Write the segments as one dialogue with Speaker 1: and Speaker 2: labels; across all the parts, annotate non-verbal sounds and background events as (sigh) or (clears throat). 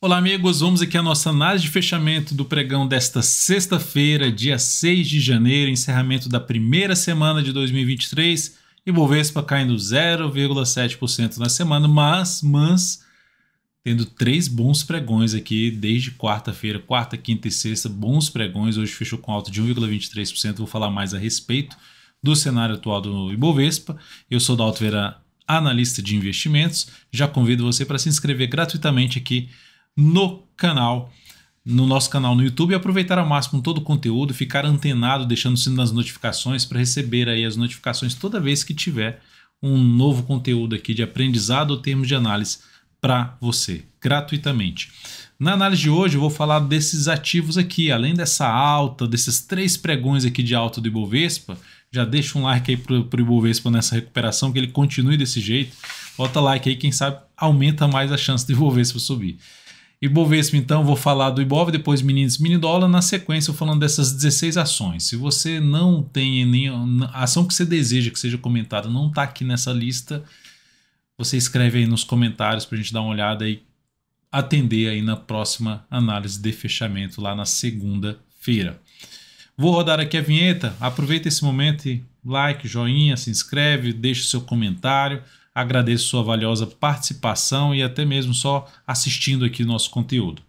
Speaker 1: Olá, amigos. Vamos aqui à nossa análise de fechamento do pregão desta sexta-feira, dia 6 de janeiro, encerramento da primeira semana de 2023. Ibovespa caindo 0,7% na semana, mas, mas, tendo três bons pregões aqui desde quarta-feira, quarta, quinta e sexta, bons pregões. Hoje fechou com alta de 1,23%. Vou falar mais a respeito do cenário atual do Ibovespa. Eu sou da Vera, analista de investimentos. Já convido você para se inscrever gratuitamente aqui no canal, no nosso canal no YouTube e aproveitar ao máximo todo o conteúdo, ficar antenado, deixando o sino das notificações para receber aí as notificações toda vez que tiver um novo conteúdo aqui de aprendizado ou termos de análise para você, gratuitamente. Na análise de hoje eu vou falar desses ativos aqui, além dessa alta, desses três pregões aqui de alta do Ibovespa, já deixa um like aí pro, pro Ibovespa nessa recuperação, que ele continue desse jeito. Bota like aí, quem sabe aumenta mais a chance do Ibovespa subir. Ibovespa, então, vou falar do Ibov, depois meninos, mini dólar, na sequência eu falando dessas 16 ações. Se você não tem nenhuma ação que você deseja que seja comentada, não está aqui nessa lista, você escreve aí nos comentários para a gente dar uma olhada e atender aí na próxima análise de fechamento lá na segunda-feira. Vou rodar aqui a vinheta, aproveita esse momento e like, joinha, se inscreve, deixa o seu comentário. Agradeço sua valiosa participação e até mesmo só assistindo aqui nosso conteúdo.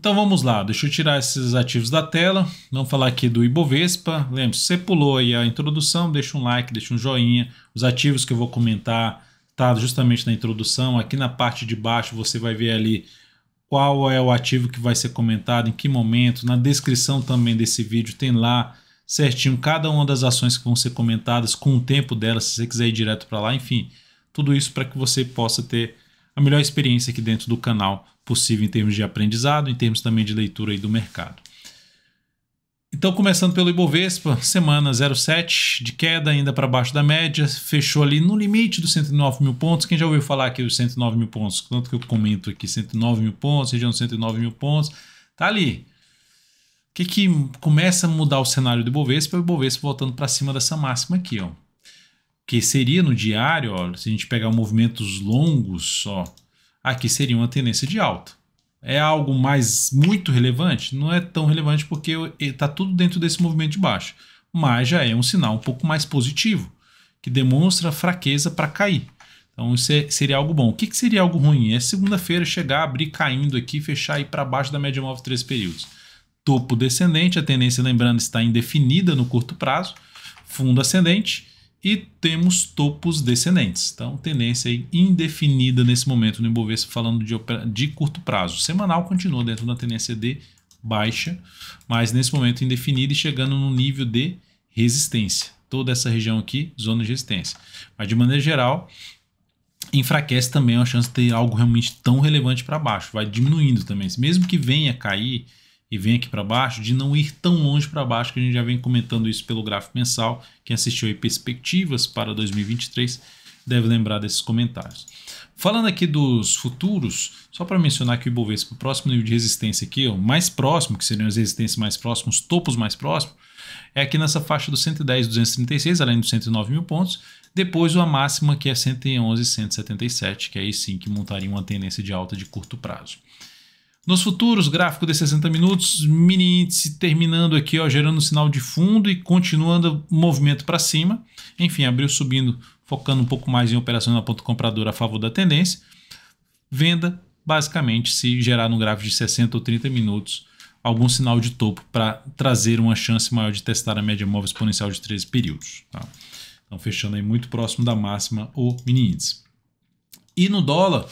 Speaker 1: Então vamos lá, deixa eu tirar esses ativos da tela, vamos falar aqui do Ibovespa, lembre-se, você pulou aí a introdução, deixa um like, deixa um joinha, os ativos que eu vou comentar tá justamente na introdução, aqui na parte de baixo você vai ver ali qual é o ativo que vai ser comentado, em que momento, na descrição também desse vídeo tem lá certinho cada uma das ações que vão ser comentadas com o tempo delas, se você quiser ir direto para lá, enfim, tudo isso para que você possa ter a melhor experiência aqui dentro do canal possível em termos de aprendizado, em termos também de leitura aí do mercado. Então, começando pelo Ibovespa, semana 07 de queda, ainda para baixo da média, fechou ali no limite dos 109 mil pontos. Quem já ouviu falar aqui dos 109 mil pontos? Tanto que eu comento aqui: 109 mil pontos, região 109 mil pontos, tá ali. O que, que começa a mudar o cenário do Ibovespa? É o Ibovespa voltando para cima dessa máxima aqui, ó. Que seria no diário, ó, se a gente pegar movimentos longos, ó, aqui seria uma tendência de alta. É algo mais muito relevante? Não é tão relevante porque está tudo dentro desse movimento de baixo, mas já é um sinal um pouco mais positivo, que demonstra fraqueza para cair. Então isso é, seria algo bom. O que, que seria algo ruim? É segunda-feira chegar, abrir caindo aqui, fechar e para baixo da média móvel três períodos. Topo descendente, a tendência, lembrando, está indefinida no curto prazo. Fundo ascendente, e temos topos descendentes. Então, tendência indefinida nesse momento no Ibovespa, falando de, de curto prazo. Semanal continua dentro da tendência de baixa, mas nesse momento indefinida e chegando no nível de resistência. Toda essa região aqui, zona de resistência. Mas, de maneira geral, enfraquece também é a chance de ter algo realmente tão relevante para baixo. Vai diminuindo também. Mesmo que venha cair e vem aqui para baixo, de não ir tão longe para baixo, que a gente já vem comentando isso pelo gráfico mensal. Quem assistiu aí perspectivas para 2023 deve lembrar desses comentários. Falando aqui dos futuros, só para mencionar que o Ibovespa, o próximo nível de resistência aqui, o mais próximo, que seriam as resistências mais próximas, os topos mais próximos, é aqui nessa faixa dos 110, 236, além dos 109 mil pontos. Depois, uma máxima que é 111, 177, que é aí sim que montaria uma tendência de alta de curto prazo. Nos futuros, gráfico de 60 minutos, mini índice terminando aqui, ó, gerando sinal de fundo e continuando o movimento para cima. Enfim, abriu subindo, focando um pouco mais em operações na ponta compradora a favor da tendência. Venda, basicamente, se gerar no gráfico de 60 ou 30 minutos, algum sinal de topo para trazer uma chance maior de testar a média móvel exponencial de 13 períodos. Tá? Então, fechando aí muito próximo da máxima o mini índice. E no dólar,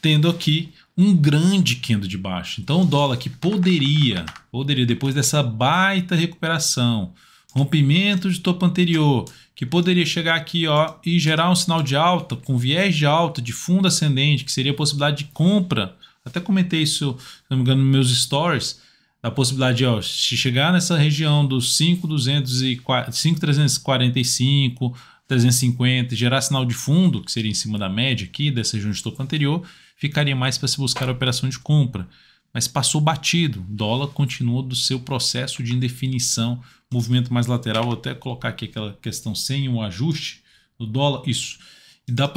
Speaker 1: tendo aqui um grande candle de baixo. Então o dólar que poderia, poderia depois dessa baita recuperação, rompimento de topo anterior, que poderia chegar aqui ó, e gerar um sinal de alta, com viés de alta, de fundo ascendente, que seria a possibilidade de compra. Até comentei isso, se não me engano, nos meus stories, da possibilidade de ó, de chegar nessa região dos 5,345, 350, gerar sinal de fundo, que seria em cima da média aqui, dessa região de topo anterior, ficaria mais para se buscar a operação de compra, mas passou batido. O dólar continuou do seu processo de indefinição, movimento mais lateral, vou até colocar aqui aquela questão sem o ajuste do dólar, isso. E dá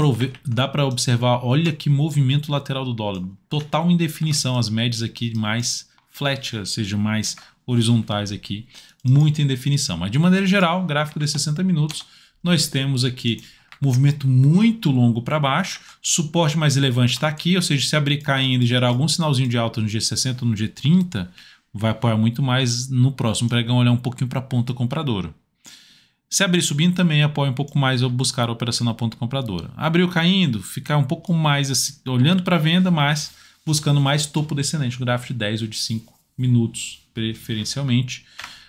Speaker 1: para observar, olha que movimento lateral do dólar, total indefinição, as médias aqui mais flat, ou seja, mais horizontais aqui, muita indefinição. Mas de maneira geral, gráfico de 60 minutos, nós temos aqui movimento muito longo para baixo, suporte mais relevante está aqui, ou seja, se abrir caindo e gerar algum sinalzinho de alta no dia 60 no dia 30, vai apoiar muito mais no próximo pregão olhar um pouquinho para a ponta compradora. Se abrir subindo também apoia um pouco mais eu buscar a operação na ponta compradora. Abriu caindo, ficar um pouco mais assim, olhando para a venda, mas buscando mais topo descendente, gráfico de 10 ou de 5 minutos, preferencialmente.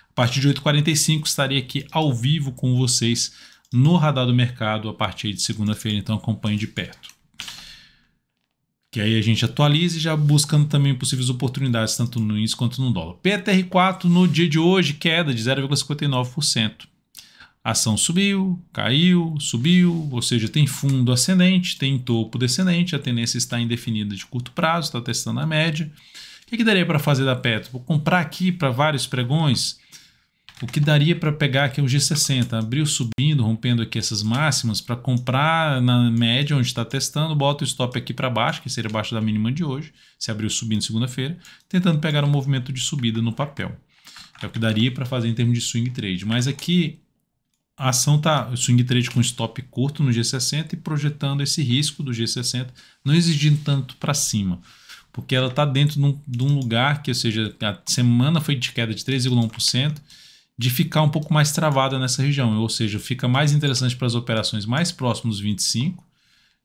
Speaker 1: A partir de 8h45 estarei aqui ao vivo com vocês no radar do mercado a partir de segunda-feira, então acompanhe de perto. Que aí a gente atualize já buscando também possíveis oportunidades, tanto no índice quanto no dólar. PTR4 no dia de hoje, queda de 0,59%. Ação subiu, caiu, subiu, ou seja, tem fundo ascendente, tem topo descendente, a tendência está indefinida de curto prazo, está testando a média. O que, que daria para fazer da Petro? Vou comprar aqui para vários pregões? o que daria para pegar aqui é o G60, abriu subindo, rompendo aqui essas máximas para comprar na média onde está testando, bota o stop aqui para baixo, que seria abaixo da mínima de hoje, se abriu subindo segunda-feira, tentando pegar um movimento de subida no papel. É o que daria para fazer em termos de swing trade, mas aqui a ação está swing trade com stop curto no G60 e projetando esse risco do G60, não exigindo tanto para cima porque ela está dentro de um, de um, lugar que, ou seja, a semana foi de queda de 3,1%, de ficar um pouco mais travada nessa região, ou seja, fica mais interessante para as operações mais próximas dos 25,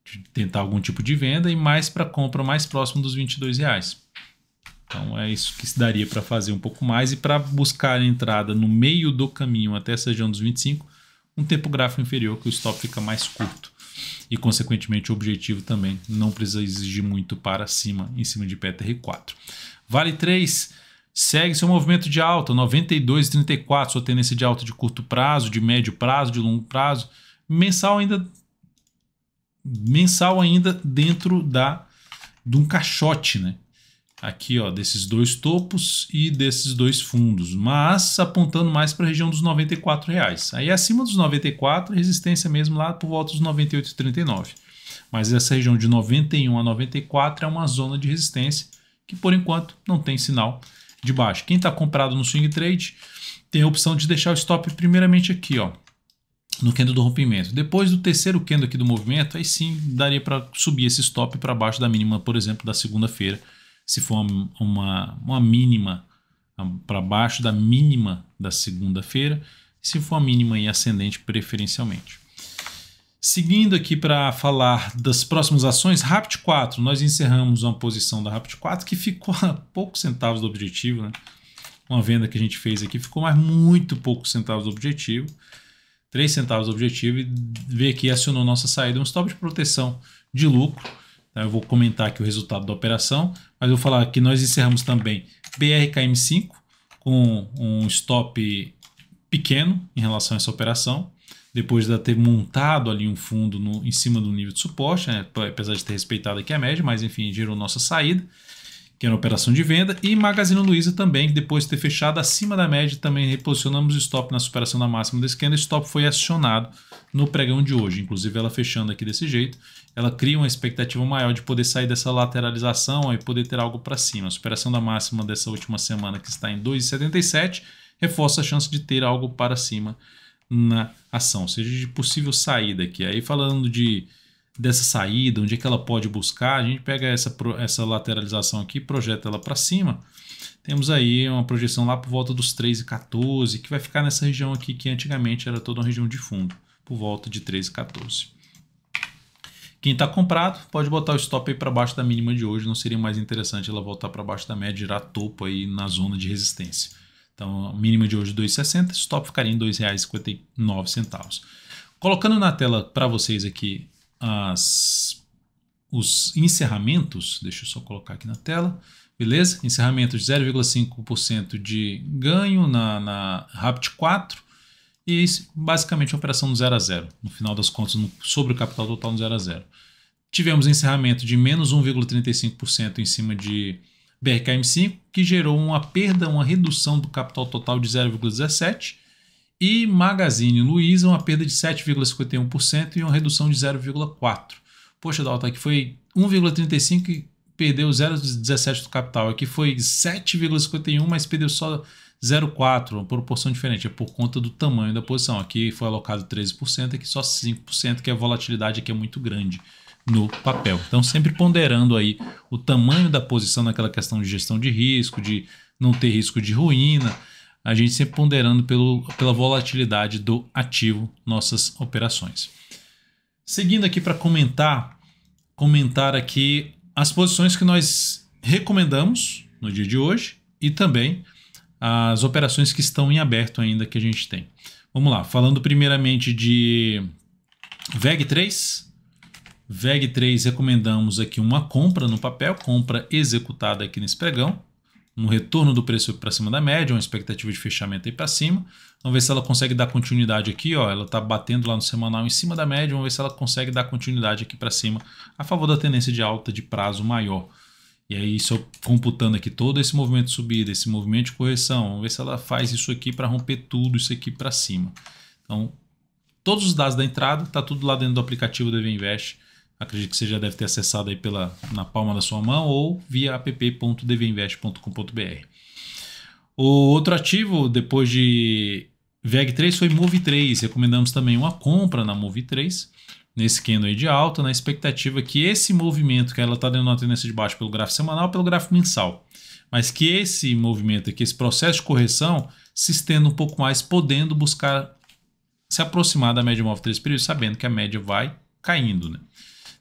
Speaker 1: de tentar algum tipo de venda, e mais para compra mais próximo dos 22 reais. Então é isso que se daria para fazer um pouco mais e para buscar a entrada no meio do caminho até essa região dos 25, um tempo gráfico inferior que o stop fica mais curto e consequentemente o objetivo também não precisa exigir muito para cima em cima de PTR4. Vale 3 segue seu movimento de alta, 92,34, sua tendência de alta de curto prazo, de médio prazo, de longo prazo, mensal ainda mensal ainda dentro da de um caixote, né? Aqui, ó, desses dois topos e desses dois fundos, mas apontando mais para a região dos R$ reais. Aí é acima dos 94, resistência mesmo lá por volta dos 98,39. Mas essa região de 91 a 94 é uma zona de resistência que por enquanto não tem sinal de baixo. Quem está comprado no swing trade tem a opção de deixar o stop primeiramente aqui, ó, no candle do rompimento. Depois do terceiro candle aqui do movimento, aí sim daria para subir esse stop para baixo da mínima, por exemplo, da segunda-feira, se for uma, uma, uma mínima para baixo da mínima da segunda-feira, se for a mínima e ascendente preferencialmente. Seguindo aqui para falar das próximas ações, Rapt 4, nós encerramos uma posição da Rapt 4 que ficou a poucos centavos do objetivo, né? Uma venda que a gente fez aqui ficou mais muito poucos centavos do objetivo, 3 centavos do objetivo, e ver aqui acionou nossa saída, um stop de proteção de lucro. Tá? Eu vou comentar aqui o resultado da operação, mas eu vou falar que nós encerramos também BRKM5 com um stop pequeno em relação a essa operação depois de ter montado ali um fundo no, em cima do nível de suporte, né? apesar de ter respeitado aqui a média, mas enfim, gerou nossa saída, que era uma operação de venda, e Magazine Luiza também, que depois de ter fechado acima da média, também reposicionamos o stop na superação da máxima desse candle, stop foi acionado no pregão de hoje, inclusive ela fechando aqui desse jeito, ela cria uma expectativa maior de poder sair dessa lateralização e poder ter algo para cima. A superação da máxima dessa última semana que está em 2,77 reforça a chance de ter algo para cima na ação, seja de possível saída aqui. Aí falando de dessa saída, onde é que ela pode buscar, a gente pega essa, essa lateralização aqui, projeta ela para cima, temos aí uma projeção lá por volta dos 3,14, que vai ficar nessa região aqui que antigamente era toda uma região de fundo, por volta de 3,14. Quem está comprado pode botar o stop aí para baixo da mínima de hoje, não seria mais interessante ela voltar para baixo da média, e girar topo aí na zona de resistência. Então, mínimo de hoje 2,60, stop ficaria em R$ 2,59. Colocando na tela para vocês aqui as, os encerramentos, deixa eu só colocar aqui na tela, beleza? Encerramento de 0,5% de ganho na, na Rapt 4 e basicamente uma operação no 0 a 0, no final das contas, no, sobre o capital total no 0 a 0. Tivemos encerramento de menos 1,35% em cima de BRKM5, que gerou uma perda, uma redução do capital total de 0,17%, e Magazine Luiza, uma perda de 7,51% e uma redução de 0,4%. Poxa, Dalton, aqui foi 1,35% e perdeu 0,17% do capital. Aqui foi 7,51%, mas perdeu só 0,4%, uma proporção diferente. É por conta do tamanho da posição. Aqui foi alocado 13%, aqui só 5%, que a é volatilidade aqui é muito grande no papel. Então, sempre ponderando aí o tamanho da posição naquela questão de gestão de risco, de não ter risco de ruína, a gente sempre ponderando pelo, pela volatilidade do ativo nossas operações. Seguindo aqui para comentar, comentar aqui as posições que nós recomendamos no dia de hoje e também as operações que estão em aberto ainda que a gente tem. Vamos lá, falando primeiramente de VEG3, VEG3 recomendamos aqui uma compra no papel, compra executada aqui nesse pregão, um retorno do preço para cima da média, uma expectativa de fechamento aí para cima. Vamos ver se ela consegue dar continuidade aqui, ó, ela está batendo lá no semanal em cima da média, vamos ver se ela consegue dar continuidade aqui para cima a favor da tendência de alta de prazo maior. E aí, isso computando aqui todo esse movimento de subida, esse movimento de correção, vamos ver se ela faz isso aqui para romper tudo isso aqui para cima. Então, todos os dados da entrada, está tudo lá dentro do aplicativo da EV Invest Acredito que você já deve ter acessado aí pela, na palma da sua mão ou via app.dvinvest.com.br. O outro ativo, depois de VEG3, foi Move3. Recomendamos também uma compra na Move3, nesse candle de alta, na expectativa que esse movimento, que ela está dando uma tendência de baixo pelo gráfico semanal, pelo gráfico mensal, mas que esse movimento aqui, esse processo de correção, se estenda um pouco mais, podendo buscar se aproximar da média móvel 3 períodos, sabendo que a média vai caindo. Né?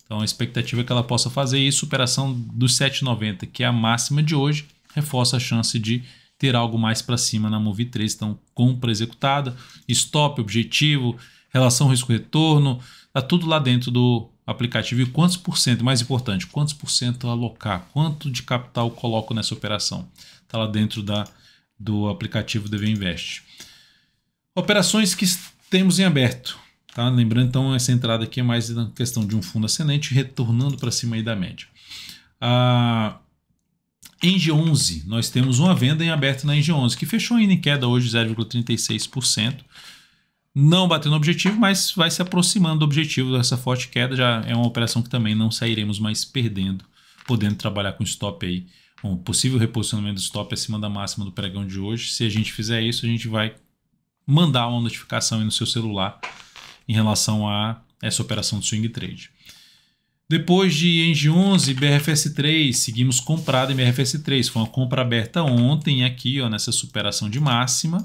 Speaker 1: Então a expectativa é que ela possa fazer e superação dos 7,90, que é a máxima de hoje, reforça a chance de ter algo mais para cima na Move 3. Então, compra executada, stop, objetivo, relação risco-retorno, tá tudo lá dentro do aplicativo. E quantos por cento, mais importante, quantos por cento alocar, quanto de capital coloco nessa operação? Está lá dentro da, do aplicativo DV Invest. Operações que temos em aberto. Tá? Lembrando, então, essa entrada aqui é mais na questão de um fundo ascendente, retornando para cima aí da média. Ah, em G11, nós temos uma venda em aberto na G11, que fechou ainda em queda hoje 0,36%. Não bateu no objetivo, mas vai se aproximando do objetivo dessa forte queda. Já é uma operação que também não sairemos mais perdendo, podendo trabalhar com stop aí. Um possível reposicionamento do stop acima da máxima do pregão de hoje. Se a gente fizer isso, a gente vai mandar uma notificação aí no seu celular em relação a essa operação de swing trade. Depois de ENG 11, BRFS3, seguimos comprado em BRFS3. Foi uma compra aberta ontem aqui, ó, nessa superação de máxima.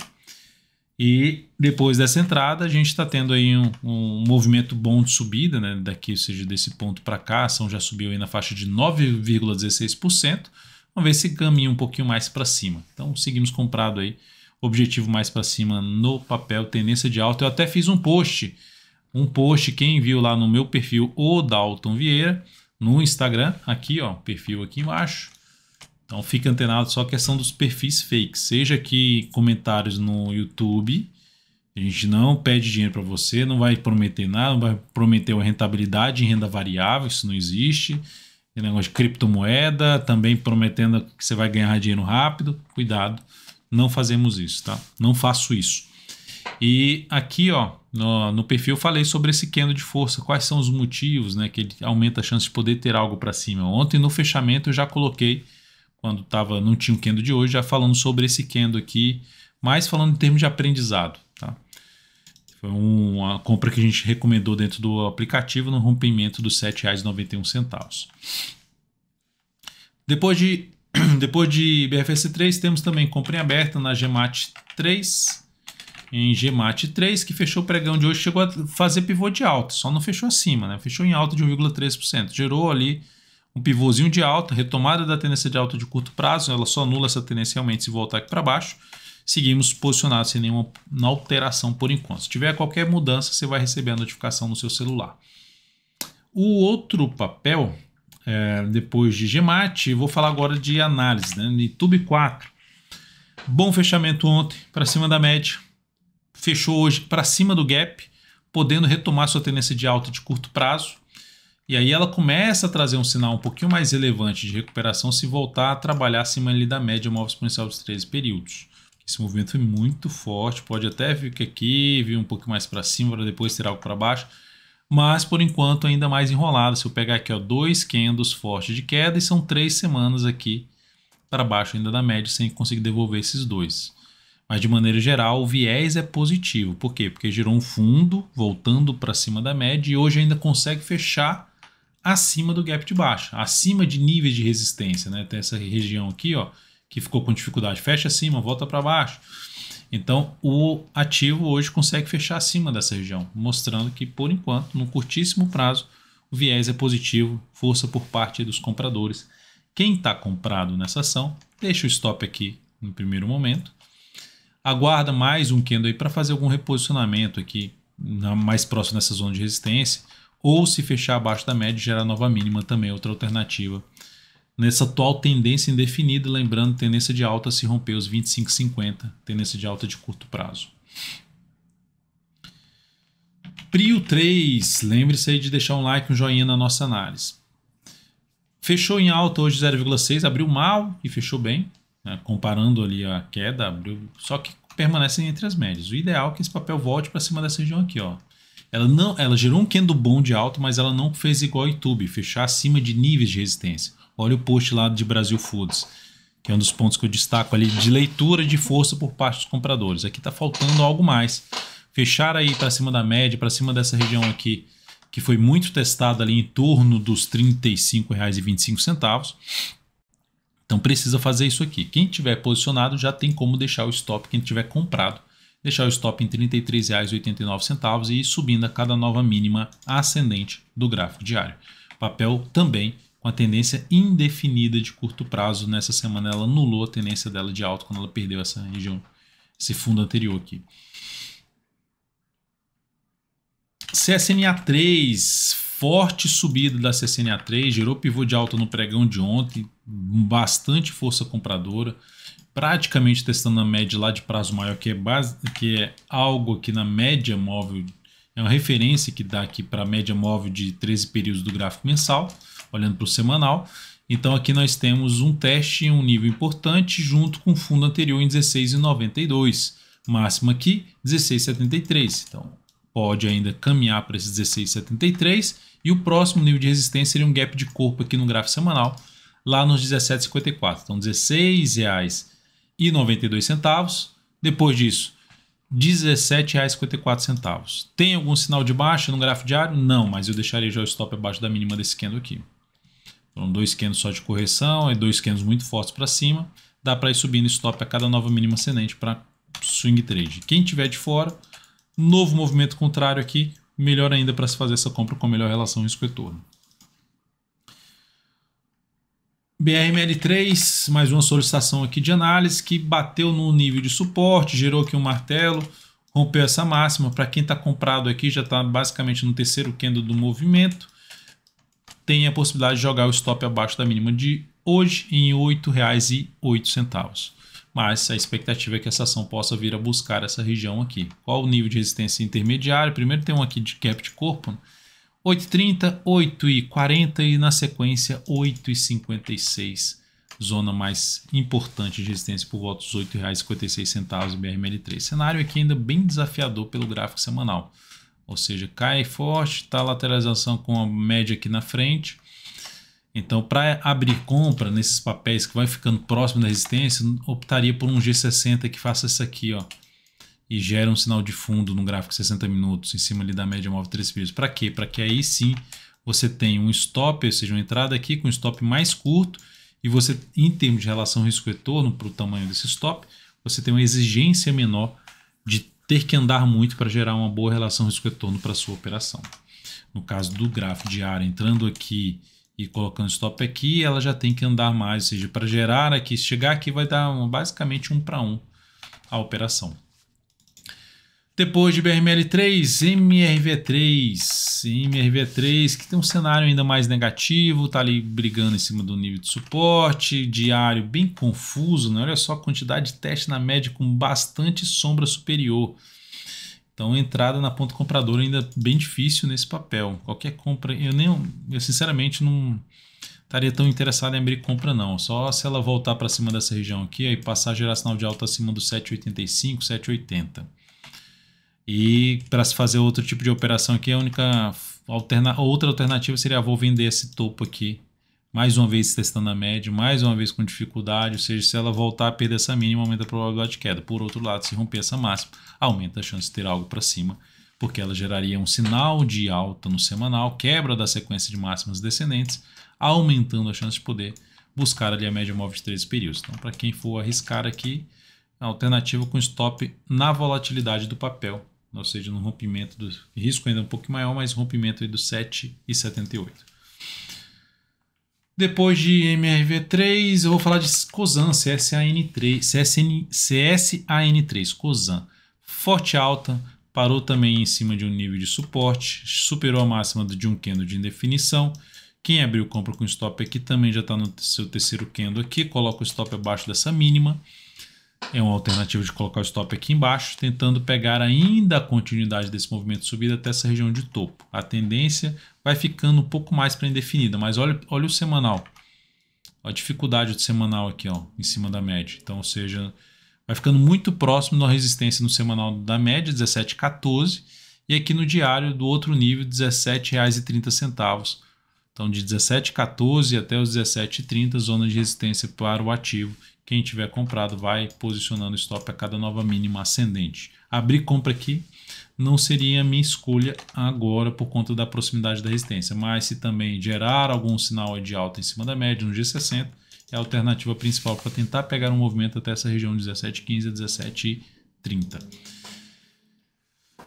Speaker 1: E depois dessa entrada, a gente está tendo aí um, um, movimento bom de subida, né? Daqui, ou seja, desse ponto para cá, a ação já subiu aí na faixa de 9,16%. Vamos ver se caminha um pouquinho mais para cima. Então, seguimos comprado aí, objetivo mais para cima no papel, tendência de alta. Eu até fiz um post um post, quem viu lá no meu perfil, o Dalton Vieira, no Instagram, aqui ó, perfil aqui embaixo. Então fica antenado só a questão dos perfis fakes, seja aqui comentários no YouTube, a gente não pede dinheiro para você, não vai prometer nada, não vai prometer uma rentabilidade em renda variável, isso não existe. Tem negócio de criptomoeda, também prometendo que você vai ganhar dinheiro rápido. Cuidado, não fazemos isso, tá? Não faço isso. E aqui, ó, no, no perfil eu falei sobre esse candle de força, quais são os motivos, né, que ele aumenta a chance de poder ter algo para cima. Ontem no fechamento eu já coloquei, quando tava, não tinha o um de hoje, já falando sobre esse candle aqui, mas falando em termos de aprendizado, tá? Foi uma compra que a gente recomendou dentro do aplicativo no rompimento dos R$ 7,91. Depois de (clears throat) depois de BFS3, temos também compra em aberta na Gemat 3, em GMAT 3, que fechou o pregão de hoje, chegou a fazer pivô de alta, só não fechou acima, né? Fechou em alta de 1,3%. Gerou ali um pivôzinho de alta, retomada da tendência de alta de curto prazo, né? ela só anula essa tendência realmente se voltar aqui para baixo. Seguimos posicionados sem nenhuma alteração por enquanto. Se tiver qualquer mudança, você vai receber a notificação no seu celular. O outro papel, é, depois de GMAT, vou falar agora de análise, né? YouTube 4. Bom fechamento ontem, para cima da média, fechou hoje para cima do gap, podendo retomar sua tendência de alta de curto prazo. E aí ela começa a trazer um sinal um pouquinho mais relevante de recuperação se voltar a trabalhar acima ali da média móvel exponencial dos 13 períodos. Esse movimento foi muito forte, pode até ficar aqui, vir um pouco mais para cima para depois tirar algo para baixo, mas por enquanto ainda mais enrolado. Se eu pegar aqui ó, dois candles fortes de queda e são três semanas aqui para baixo ainda da média sem conseguir devolver esses dois. Mas de maneira geral, o viés é positivo. Por quê? Porque girou um fundo voltando para cima da média e hoje ainda consegue fechar acima do gap de baixa, acima de níveis de resistência, né? Tem essa região aqui, ó, que ficou com dificuldade, fecha acima, volta para baixo. Então, o ativo hoje consegue fechar acima dessa região, mostrando que por enquanto, no curtíssimo prazo, o viés é positivo, força por parte dos compradores. Quem está comprado nessa ação, deixa o stop aqui no primeiro momento aguarda mais um candle aí para fazer algum reposicionamento aqui na, mais próximo dessa zona de resistência, ou se fechar abaixo da média gerar nova mínima também, outra alternativa. Nessa atual tendência indefinida, lembrando, tendência de alta se romper os 25,50, tendência de alta de curto prazo. Prio 3, lembre-se aí de deixar um like, um joinha na nossa análise. Fechou em alta hoje 0,6, abriu mal e fechou bem, né, comparando ali a queda, abriu, só que permanecem entre as médias. O ideal é que esse papel volte para cima dessa região aqui, ó. Ela não, ela gerou um candle bom de alto, mas ela não fez igual a YouTube, fechar acima de níveis de resistência. Olha o post lá de Brasil Foods, que é um dos pontos que eu destaco ali de leitura de força por parte dos compradores. Aqui está faltando algo mais. Fechar aí para cima da média, para cima dessa região aqui, que foi muito testada ali em torno dos R$ 35,25 então precisa fazer isso aqui. Quem tiver posicionado já tem como deixar o stop, quem tiver comprado, deixar o stop em R$ 33,89 e ir subindo a cada nova mínima ascendente do gráfico diário. Papel também com a tendência indefinida de curto prazo. Nessa semana ela anulou a tendência dela de alto quando ela perdeu essa região, esse fundo anterior aqui. CSNA3, forte subida da CSNA3, gerou pivô de alta no pregão de ontem, bastante força compradora, praticamente testando a média lá de prazo maior, que é, base, que é algo que na média móvel é uma referência que dá aqui para a média móvel de 13 períodos do gráfico mensal, olhando para o semanal. Então aqui nós temos um teste em um nível importante junto com o fundo anterior em 16,92, máximo aqui 16,73. Então pode ainda caminhar para esse 16,73 e o próximo nível de resistência seria um gap de corpo aqui no gráfico semanal, lá nos 17,54. Então, R$16,92. Depois disso, R$17,54. Tem algum sinal de baixa no gráfico diário? Não, mas eu deixaria já o stop abaixo da mínima desse candle aqui. Então, dois candles só de correção, e dois candles muito fortes para cima. Dá para ir subindo stop a cada nova mínima ascendente para swing trade. Quem tiver de fora, novo movimento contrário aqui, melhor ainda para se fazer essa compra com melhor relação risco-retorno. BRML3, mais uma solicitação aqui de análise que bateu no nível de suporte, gerou aqui um martelo, rompeu essa máxima. Para quem está comprado aqui, já está basicamente no terceiro candle do movimento. Tem a possibilidade de jogar o stop abaixo da mínima de hoje em R$ 8,08. Mas a expectativa é que essa ação possa vir a buscar essa região aqui. Qual o nível de resistência intermediária? Primeiro tem um aqui de cap de corpo, né? 8h30, 8h40 e na sequência 8h56, zona mais importante de resistência por volta dos R$ 8,56 BRML3. Cenário aqui ainda bem desafiador pelo gráfico semanal, ou seja, cai forte, está lateralização com a média aqui na frente. Então, para abrir compra nesses papéis que vai ficando próximo da resistência, optaria por um G60 que faça isso aqui, ó e gera um sinal de fundo no gráfico 60 minutos em cima ali da média móvel de 3 períodos. Para quê? Para que aí sim você tenha um stop, ou seja, uma entrada aqui com um stop mais curto e você, em termos de relação risco-retorno para o tamanho desse stop, você tem uma exigência menor de ter que andar muito para gerar uma boa relação risco-retorno para sua operação. No caso do gráfico diário, entrando aqui e colocando stop aqui, ela já tem que andar mais, ou seja, para gerar aqui, chegar aqui vai dar basicamente um para um a operação. Depois de BRML3, MRV3. MRV3 que tem um cenário ainda mais negativo, tá ali brigando em cima do nível de suporte, diário bem confuso, né? Olha só a quantidade de teste na média com bastante sombra superior. Então, entrada na ponta compradora ainda bem difícil nesse papel. Qualquer compra, eu nem, eu sinceramente não estaria tão interessado em abrir compra não. Só se ela voltar para cima dessa região aqui e passar a gerar sinal de alta acima do 7,85, 7,80. E para se fazer outro tipo de operação aqui, a única alterna outra alternativa seria ah, vou vender esse topo aqui. Mais uma vez testando a média, mais uma vez com dificuldade, ou seja, se ela voltar a perder essa mínima, aumenta a probabilidade de queda. Por outro lado, se romper essa máxima, aumenta a chance de ter algo para cima, porque ela geraria um sinal de alta no semanal, quebra da sequência de máximas descendentes, aumentando a chance de poder buscar ali a média móvel de 13 períodos. Então, para quem for arriscar aqui, alternativa com stop na volatilidade do papel, ou seja, no rompimento do risco ainda um pouco maior, mas rompimento aí do 7,78. Depois de MRV3, eu vou falar de COSAN, CSAN3, CSN, CSAN3, COSAN. Forte alta, parou também em cima de um nível de suporte, superou a máxima de um candle de indefinição. Quem abriu compra com stop aqui também já está no seu terceiro candle aqui, coloca o stop abaixo dessa mínima é uma alternativa de colocar o stop aqui embaixo, tentando pegar ainda a continuidade desse movimento de subida até essa região de topo. A tendência vai ficando um pouco mais para indefinida, mas olha, olha o semanal. A dificuldade do semanal aqui ó, em cima da média. Então, ou seja, vai ficando muito próximo da resistência no semanal da média, 17,14, e aqui no diário do outro nível, R$ 17,30. Então, de 17,14 até os 17,30, zona de resistência para o ativo, quem tiver comprado vai posicionando stop a cada nova mínima ascendente. Abrir compra aqui não seria a minha escolha agora por conta da proximidade da resistência, mas se também gerar algum sinal de alta em cima da média no G60, é a alternativa principal para tentar pegar um movimento até essa região 17,15 a 17,30.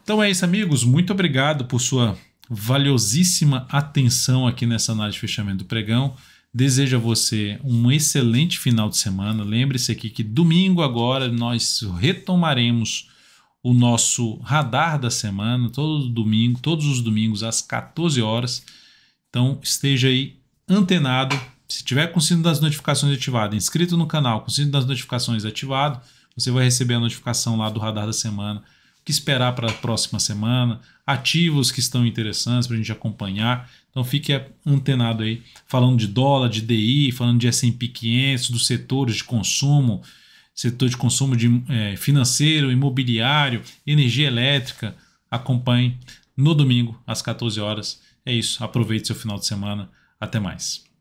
Speaker 1: Então é isso, amigos. Muito obrigado por sua valiosíssima atenção aqui nessa análise de fechamento do pregão. Desejo a você um excelente final de semana. Lembre-se aqui que domingo agora nós retomaremos o nosso radar da semana, todo domingo, todos os domingos às 14 horas. Então esteja aí antenado. Se tiver com o sino das notificações ativado, inscrito no canal, com o sino das notificações ativado, você vai receber a notificação lá do radar da semana. O que esperar para a próxima semana? Ativos que estão interessantes para a gente acompanhar. Então fique antenado aí, falando de dólar, de DI, falando de S&P 500, dos setores de consumo, setor de consumo de, é, financeiro, imobiliário, energia elétrica. Acompanhe no domingo às 14 horas. É isso, aproveite seu final de semana. Até mais.